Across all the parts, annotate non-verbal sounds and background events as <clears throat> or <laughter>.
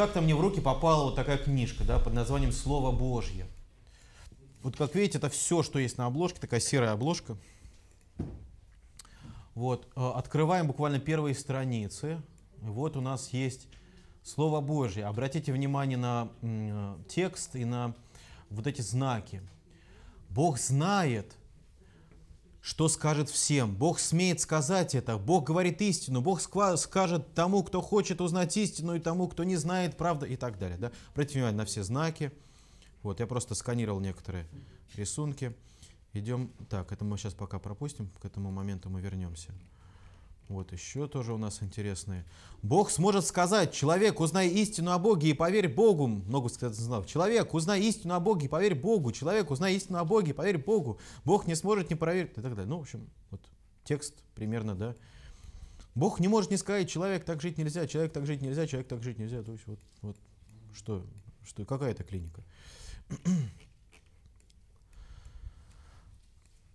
как-то мне в руки попала вот такая книжка, да, под названием «Слово Божье». Вот как видите, это все, что есть на обложке, такая серая обложка. Вот, э, открываем буквально первые страницы. Вот у нас есть Слово Божье. Обратите внимание на э, текст и на вот эти знаки. Бог знает, что скажет всем. Бог смеет сказать это. Бог говорит истину. Бог скажет тому, кто хочет узнать истину, и тому, кто не знает правду, и так далее. Да? Обратите внимание на все знаки. Вот, я просто сканировал некоторые рисунки. Идем, так, это мы сейчас пока пропустим, к этому моменту мы вернемся. Вот еще тоже у нас интересные. Бог сможет сказать, человек, узнай истину о Боге и поверь Богу. Много сказать знал. Человек, узнай истину о Боге и поверь Богу. Человек, узнай истину о Боге и поверь Богу. Бог не сможет не проверить и так далее. Ну, в общем, вот текст примерно, да. Бог не может не сказать, человек так жить нельзя, человек так жить нельзя, человек так жить нельзя. То есть вот, вот что, что, какая это клиника?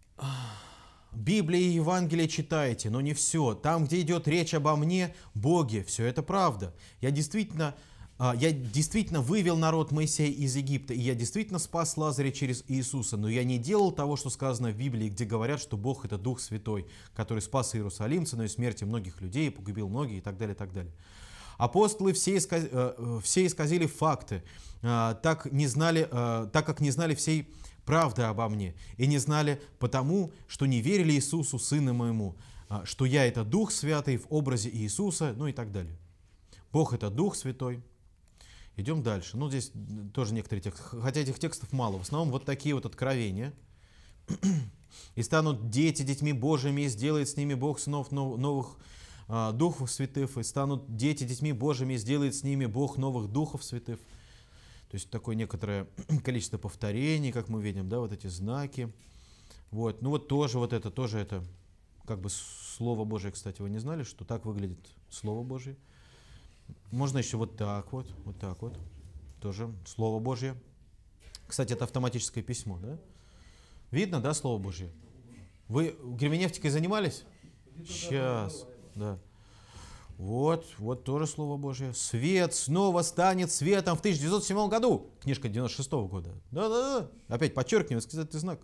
<clears throat> Библия и Евангелие читаете, но не все. Там, где идет речь обо мне, Боге, все это правда. Я действительно, а, я действительно вывел народ Моисея из Египта, и я действительно спас Лазаря через Иисуса, но я не делал того, что сказано в Библии, где говорят, что Бог – это Дух Святой, который спас Иерусалим ценой смерти многих людей, погубил многих и так далее, и так далее. Апостолы все, исказ... Э, э, все исказили факты, а, так, не знали, а, так как не знали всей правды обо мне, и не знали потому, что не верили Иисусу, сыну моему, а, что я – это Дух Святый в образе Иисуса, ну и так далее. Бог – это Дух Святой. Идем дальше. Ну, здесь тоже некоторые тексты, хотя этих текстов мало. В основном вот такие вот откровения. «И станут дети детьми Божьими, и сделает с ними Бог снов новых а, духов святых, и станут дети детьми Божьими, и сделает с ними Бог новых духов святых». То есть такое некоторое <clears throat> количество повторений, как мы видим, да, вот эти знаки. Вот, ну вот тоже вот это, тоже это, как бы Слово Божие, кстати, вы не знали, что так выглядит Слово Божие. Можно еще вот так вот, вот так вот, тоже Слово Божье. Кстати, это автоматическое письмо, да? Видно, да, Слово Божье? Вы герменевтикой занимались? Сейчас, да. Вот, вот тоже Слово Божье. Свет снова станет светом в 1907 году. Книжка 96 -го года. Да-да-да. Опять подчеркиваю, это знак.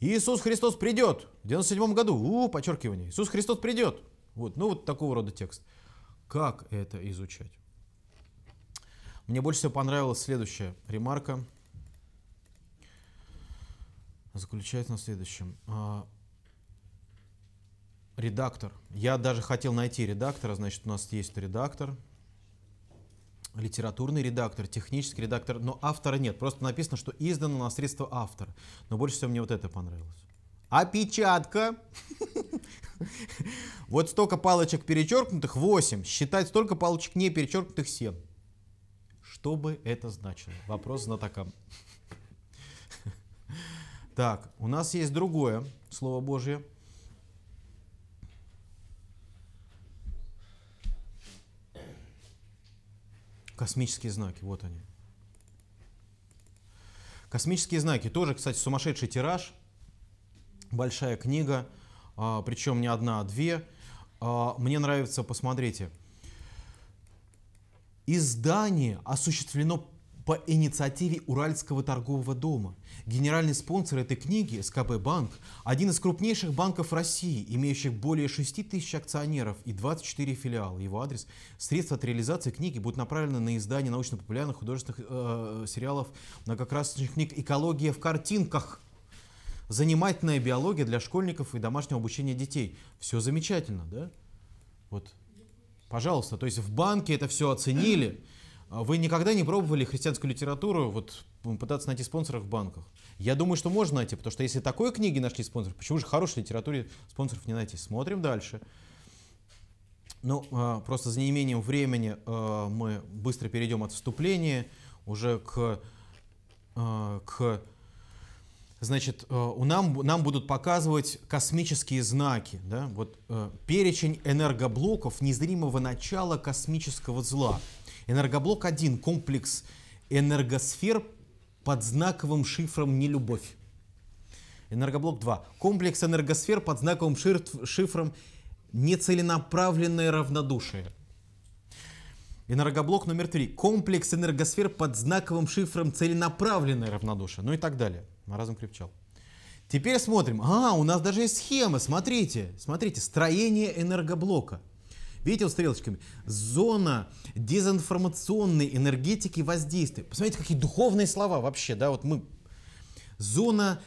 Иисус Христос придет в 97 году. У, подчеркивание. Иисус Христос придет. Вот, ну вот такого рода текст. Как это изучать? Мне больше всего понравилась следующая ремарка. Заключается на следующем. А, Редактор. Я даже хотел найти редактора, значит, у нас есть редактор. Литературный редактор, технический редактор, но автора нет. Просто написано, что издано на средства автора. Но больше всего мне вот это понравилось. Опечатка. <laughs> Вот столько палочек перечеркнутых 8. Считать столько палочек не перечеркнутых 7. Что бы это значило? Вопрос знатокам. <laughs> Так, у нас есть другое слово Божье – Космические знаки, вот они. Космические знаки, тоже, кстати, сумасшедший тираж, большая книга, а, причем не одна, а две. А, мне нравится, посмотрите, издание осуществлено по инициативе Уральского торгового дома. Генеральный спонсор этой книги – СКБ Банк, один из крупнейших банков России, имеющих более 6 тысяч акционеров и 24 филиала. Его адрес. Средства от реализации книги будут направлены на издание научно-популярных художественных э, сериалов, многокрасочных книг «Экология в картинках», «Занимательная биология для школьников и домашнего обучения детей». Все замечательно, да? Вот, пожалуйста, то есть в банке это все оценили – а вы никогда не пробовали христианскую литературу вот, ну, пытаться найти спонсоров в банках? Я думаю, что можно найти, потому что если такой книги нашли спонсоров, почему же хорошей литературе спонсоров не найти? Смотрим дальше. Ну, а, просто за неимением времени а, мы быстро перейдем от вступления уже к, к значит, у нам, нам будут показывать космические знаки, да, вот перечень энергоблоков незримого начала космического зла. Энергоблок 1, комплекс энергосфер под знаковым шифром «Нелюбовь». Энергоблок 2, комплекс энергосфер под знаковым шифром «Нецеленаправленное равнодушие». Энергоблок номер 3, комплекс энергосфер под знаковым шифром «Целенаправленное равнодушие». Ну и так далее. разум крепчал. Теперь смотрим. А, у нас даже есть схема. Смотрите, смотрите, строение энергоблока – Видите, вот стрелочками. Зона дезинформационной энергетики воздействия. Посмотрите, какие духовные слова вообще, да, вот мы. Зона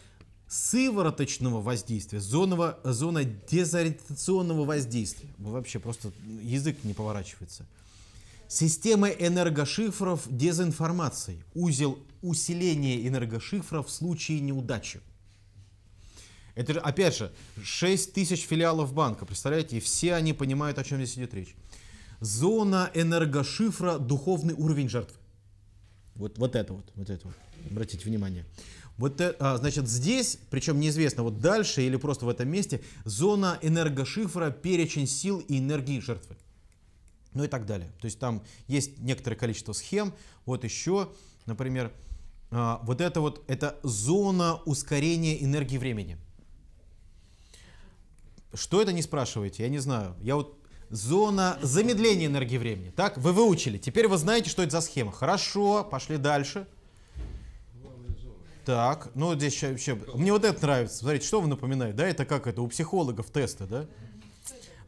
сывороточного воздействия, зонова, зона дезориентационного воздействия. Вообще просто язык не поворачивается. Система энергошифров дезинформации. Узел усиления энергошифра в случае неудачи. Это же, опять же, 6 тысяч филиалов банка, представляете? И все они понимают, о чем здесь идет речь. Зона энергошифра, духовный уровень жертвы. Вот, вот это вот, вот это вот. Обратите внимание. Вот, э, а, значит, здесь, причем неизвестно, вот дальше или просто в этом месте, зона энергошифра, перечень сил и энергии жертвы. Ну и так далее. То есть там есть некоторое количество схем. Вот еще, например, а, вот это вот, это зона ускорения энергии времени. Что это не спрашиваете? Я не знаю. Я вот зона замедления энергии времени. Так, вы выучили. Теперь вы знаете, что это за схема. Хорошо, пошли дальше. Так, ну здесь вообще Мне вот это нравится. Смотрите, что вы напоминает, да? Это как это, у психологов тесты, да?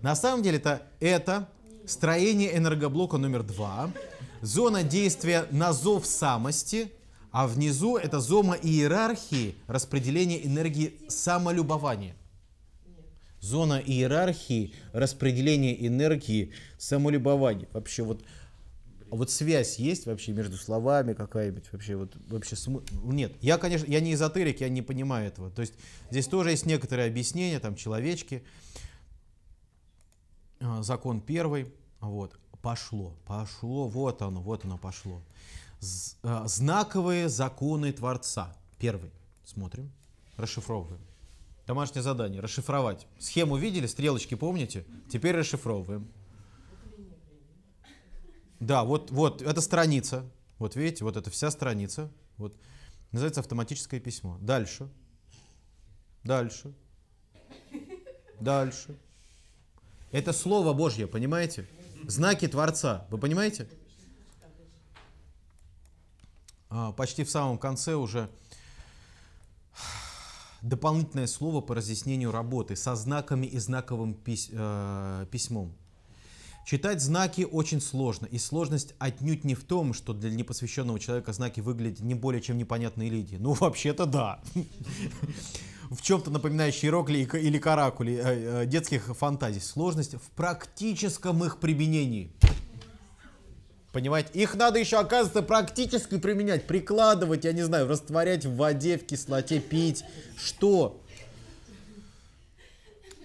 На самом деле это, это строение энергоблока номер два, зона действия на зов самости, а внизу это зона иерархии распределения энергии самолюбования зона иерархии, распределение энергии, самолюбование. Вообще вот, вот связь есть вообще между словами какая-нибудь? Вообще вот, вообще смысл? Нет, я, конечно, я не эзотерик, я не понимаю этого. То есть здесь тоже есть некоторые объяснения, там человечки, а, закон первый, вот, пошло, пошло, вот оно, вот оно пошло. А, знаковые законы Творца. Первый. Смотрим, расшифровываем. Домашнее задание. Расшифровать. Схему видели, стрелочки помните? Теперь расшифровываем. Да, вот, вот, это страница. Вот видите, вот это вся страница. Вот. Называется автоматическое письмо. Дальше. Дальше. Дальше. Это Слово Божье, понимаете? Знаки Творца. Вы понимаете? А, почти в самом конце уже дополнительное слово по разъяснению работы со знаками и знаковым пись, э, письмом. Читать знаки очень сложно, и сложность отнюдь не в том, что для непосвященного человека знаки выглядят не более чем непонятные линии. Ну, вообще-то да. <laughs> В чем-то напоминающие рокли или каракули э, э, детских фантазий. Сложность в практическом их применении. Понимаете? Их надо еще, оказывается, практически применять, прикладывать, я не знаю, растворять в воде, в кислоте, пить. Что?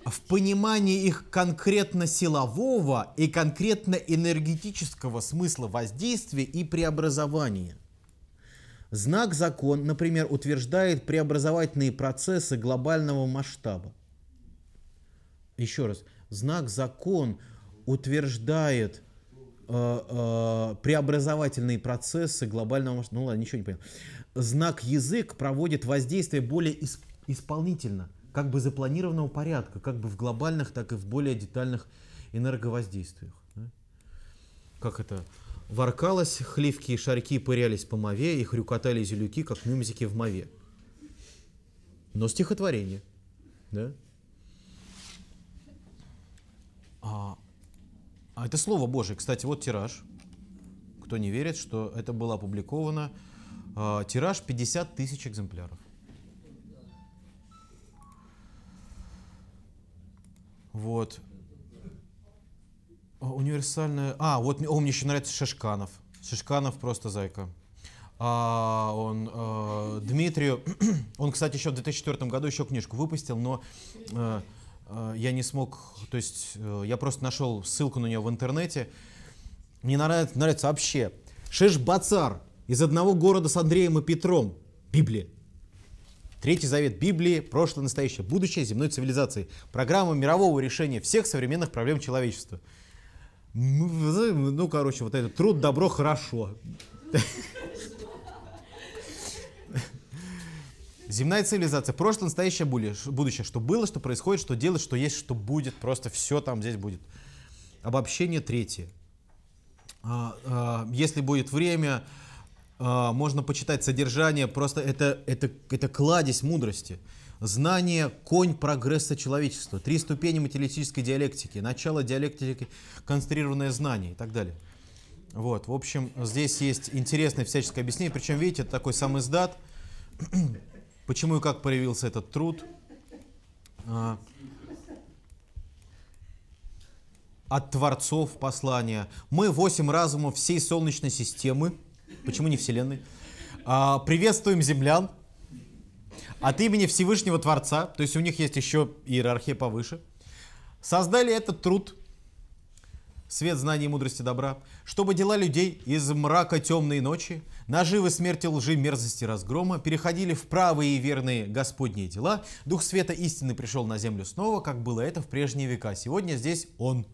В понимании их конкретно силового и конкретно энергетического смысла воздействия и преобразования. Знак закон, например, утверждает преобразовательные процессы глобального масштаба. Еще раз. Знак закон утверждает Э, э, преобразовательные процессы глобального... Ну ладно, ничего не понял. Знак язык проводит воздействие более исп, исполнительно, как бы запланированного порядка, как бы в глобальных, так и в более детальных энерговоздействиях. Как это? Воркалось, хливки и шарьки пырялись по мове и хрюкотали зелюки, как мюмзики в мове. Но стихотворение, да? А, а это Слово Божие. Кстати, вот тираж. Кто не верит, что это было опубликовано. А, тираж 50 тысяч экземпляров. Вот. А, Универсальная... А, вот о, мне еще нравится Шишканов. Шишканов просто зайка. А, он а, Дмитрию... <clears throat> он, кстати, еще в 2004 году еще книжку выпустил, но... А, Э, я не смог, то есть э, я просто нашел ссылку на нее в интернете. Мне нравится, нравится вообще. Шеш Бацар из одного города с Андреем и Петром. Библия. Третий завет Библии – прошлое, настоящее, будущее земной цивилизации. Программа мирового решения всех современных проблем человечества. Ну, короче, вот этот труд, добро, хорошо. Земная цивилизация, прошлое, настоящее, будущее. Что было, что происходит, что делать, что есть, что будет. Просто все там здесь будет. Обобщение третье. А, а, если будет время, а, можно почитать содержание. Просто это, это, это кладезь мудрости. Знание – конь прогресса человечества. Три ступени материалистической диалектики. Начало диалектики – концентрированное знание и так далее. Вот, в общем, здесь есть интересное всяческое объяснение. Причем, видите, это такой сам издат. Почему и как проявился этот труд? А. От творцов послания. Мы восемь разумов всей Солнечной системы. Почему не Вселенной? А, приветствуем землян от имени Всевышнего Творца. То есть у них есть еще иерархия повыше. Создали этот труд – свет знаний, мудрости, добра, чтобы дела людей из мрака темной ночи, наживы смерти, лжи, мерзости, разгрома, переходили в правые и верные Господние дела, Дух Света истины пришел на землю снова, как было это в прежние века. Сегодня здесь Он.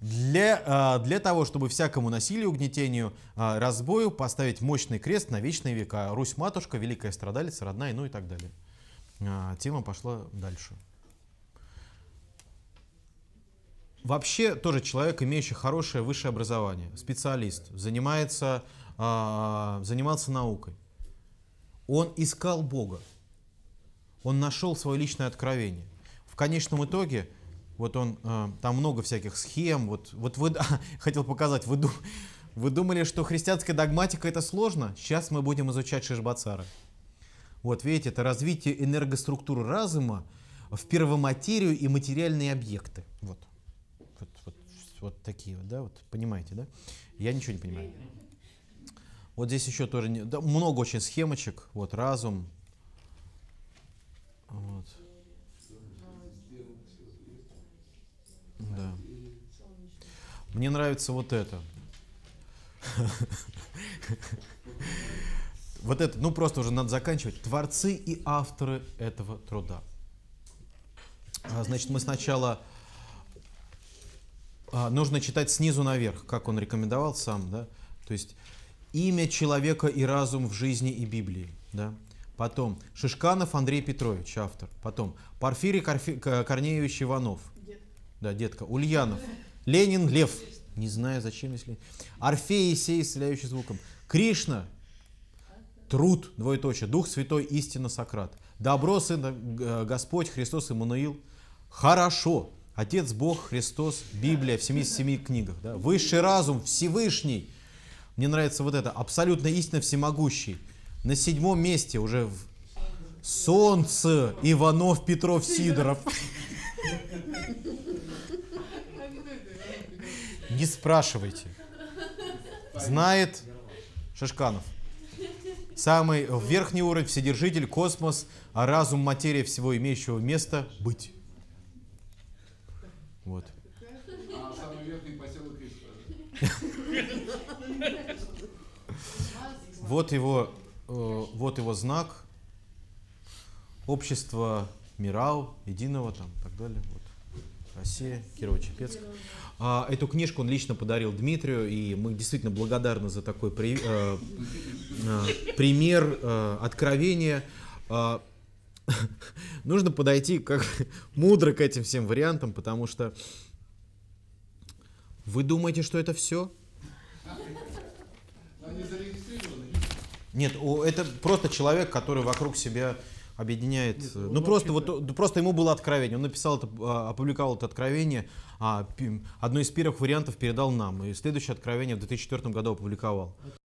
Для, а, для того, чтобы всякому насилию, угнетению, а, разбою поставить мощный крест на вечные века. Русь-матушка, великая страдалица, родная, ну и так далее. А, тема пошла дальше. Вообще тоже человек, имеющий хорошее высшее образование, специалист, занимается, э, занимался наукой. Он искал Бога. Он нашел свое личное откровение. В конечном итоге, вот он, э, там много всяких схем, вот, вот вы, <laughs> хотел показать, вы, дум, вы думали, что христианская догматика это сложно? Сейчас мы будем изучать Шишбацара. Вот видите, это развитие энергоструктуры разума в первоматерию и материальные объекты. Вот вот такие вот, да, вот понимаете, да? Я ничего не понимаю. Вот здесь еще тоже не, да, много очень схемочек, вот разум. Вот. Да. Мне нравится вот это. Вот это, ну просто уже надо заканчивать. Творцы и авторы этого труда. А, значит, мы сначала а, нужно читать снизу наверх, как он рекомендовал сам, да? То есть имя человека и разум в жизни и Библии, да? Потом Шишканов Андрей Петрович, автор. Потом Порфирий Корфи... Корнеевич Иванов. Дед. Да, детка. Ульянов. Ленин Лев. Не знаю, зачем, если... Орфей Исей, исцеляющий звуком. Кришна. Труд, двоеточие. Дух Святой, истина, Сократ. Добро, Сын э, Господь, Христос, Иммануил. Хорошо. Отец Бог, Христос, Библия в 77 книгах. Да? Высший разум, Всевышний. Мне нравится вот это. Абсолютно истинно всемогущий. На седьмом месте уже в Солнце, Иванов, Петров, Сидоров. Не спрашивайте. Знает Шишканов. Самый верхний уровень, вседержитель, космос, а разум, материя всего имеющего места быть. Вот. А самый верхний поселок Вот его, э, вот его знак. Общество Мирау, Единого там, так далее. Вот. Россия, Кирово-Чепецк. А, эту книжку он лично подарил Дмитрию, и мы действительно благодарны за такой при, э, э, пример э, откровения. Э, <laughs> нужно подойти как <laughs> мудро к этим всем вариантам, потому что вы думаете, что это все? Нет, это просто человек, который вокруг себя объединяет. Нет, э, ну просто вот да. просто ему было откровение. Он написал это, а, опубликовал это откровение. А, одно из первых вариантов передал нам. И следующее откровение в 2004 году опубликовал. Это а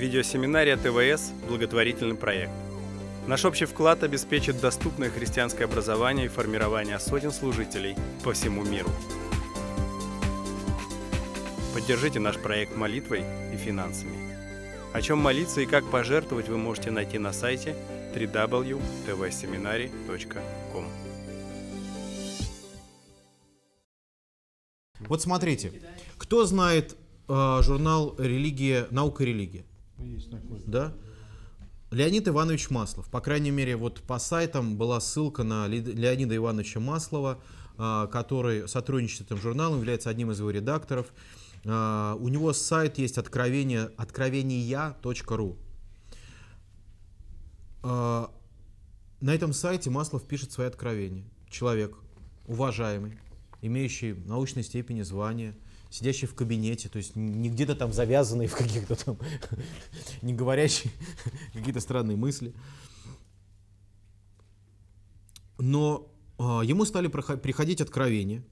видеосеминария ТВС «Благотворительный проект». Наш общий вклад обеспечит доступное христианское образование и формирование сотен служителей по всему миру. Поддержите наш проект молитвой и финансами. О чем молиться и как пожертвовать вы можете найти на сайте www.tvseminary.com Вот смотрите, кто знает э, журнал «Религия, «Наука и религия»? Есть такой. Да? Леонид Иванович Маслов. По крайней мере, вот по сайтам была ссылка на Леонида Ивановича Маслова, а, который сотрудничает с этим журналом, является одним из его редакторов. А, у него сайт есть откровение, откровения.ру. А, на этом сайте Маслов пишет свои откровения. Человек уважаемый, имеющий научной степени звания – сидящий в кабинете, то есть не где-то там завязанный в каких-то там, <laughs> не говорящий <laughs> какие-то странные мысли. Но э, ему стали приходить откровения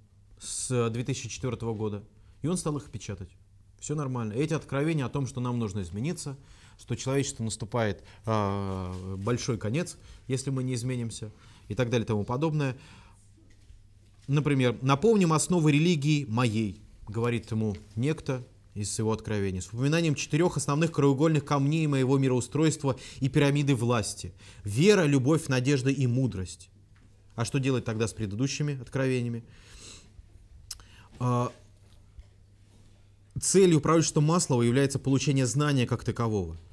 с 2004 года, и он стал их печатать. Все нормально. Эти откровения о том, что нам нужно измениться, что человечество наступает э, большой конец, если мы не изменимся, и так далее и тому подобное. Например, напомним основы религии моей, говорит ему некто из его откровения с упоминанием четырех основных краеугольных камней моего мироустройства и пирамиды власти. Вера, любовь, надежда и мудрость. А что делать тогда с предыдущими откровениями? А, целью правительства Маслова является получение знания как такового –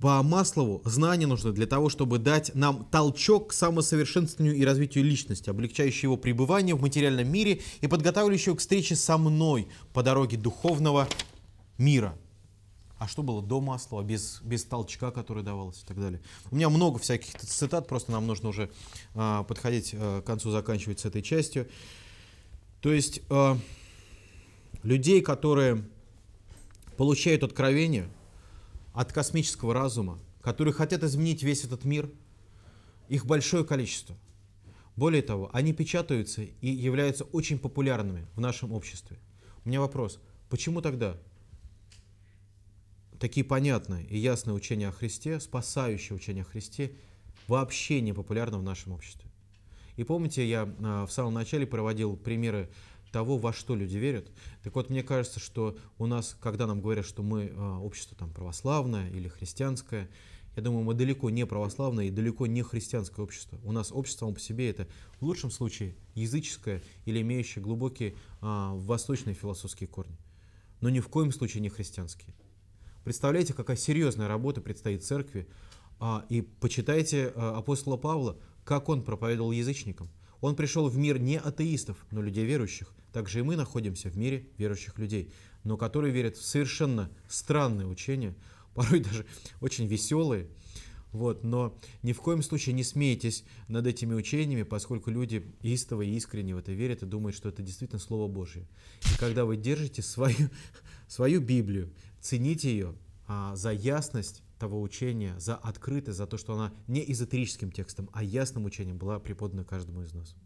по Маслову знания нужны для того, чтобы дать нам толчок к самосовершенствованию и развитию личности, облегчающий его пребывание в материальном мире и подготавливающего к встрече со мной по дороге духовного мира. А что было до Маслова, без, без толчка, который давался и так далее. У меня много всяких цитат, просто нам нужно уже э, подходить э, к концу, заканчивать с этой частью. То есть э, людей, которые получают откровение – от космического разума, которые хотят изменить весь этот мир. Их большое количество. Более того, они печатаются и являются очень популярными в нашем обществе. У меня вопрос, почему тогда такие понятные и ясные учения о Христе, спасающие учения о Христе, вообще не популярны в нашем обществе? И помните, я а, в самом начале проводил примеры того, во что люди верят. Так вот, мне кажется, что у нас, когда нам говорят, что мы а, общество там православное или христианское, я думаю, мы далеко не православное и далеко не христианское общество. У нас общество само по себе это в лучшем случае языческое или имеющее глубокие а, восточные философские корни, но ни в коем случае не христианские. Представляете, какая серьезная работа предстоит церкви, а, и почитайте а, апостола Павла, как он проповедовал язычникам – он пришел в мир не атеистов, но людей верующих. Также и мы находимся в мире верующих людей, но которые верят в совершенно странные учения, <laughs> порой даже очень веселые. Вот, но ни в коем случае не смейтесь над этими учениями, поскольку люди истово и искренне в это верят и думают, что это действительно Слово Божье. И когда вы держите свою, <laughs> свою Библию, цените ее а, за ясность того учения, за открытость, за то, что она не эзотерическим текстом, а ясным учением была преподана каждому из нас.